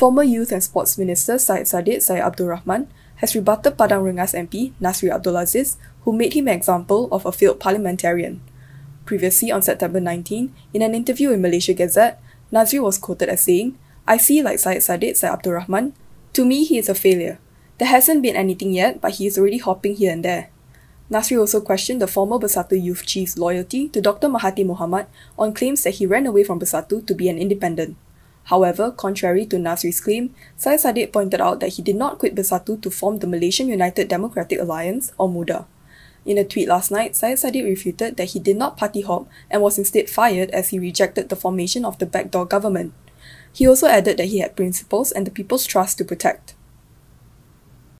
Former Youth and Sports Minister Syed Sadiq Syed Abdul Rahman has rebutted Padang Rengas MP Nasri Abdulaziz, who made him an example of a failed parliamentarian. Previously on September 19, in an interview in Malaysia Gazette, Nasri was quoted as saying, I see like Syed Sadiq Syed Abdul Rahman. To me, he is a failure. There hasn't been anything yet, but he is already hopping here and there. Nasri also questioned the former Bersatu youth chief's loyalty to Dr. Mahathir Mohamad on claims that he ran away from Bersatu to be an independent. However, contrary to Nasri's claim, Syed Saddiq pointed out that he did not quit Bersatu to form the Malaysian United Democratic Alliance, or MUDA. In a tweet last night, Syed Saddiq refuted that he did not party hop and was instead fired as he rejected the formation of the backdoor government. He also added that he had principles and the people's trust to protect.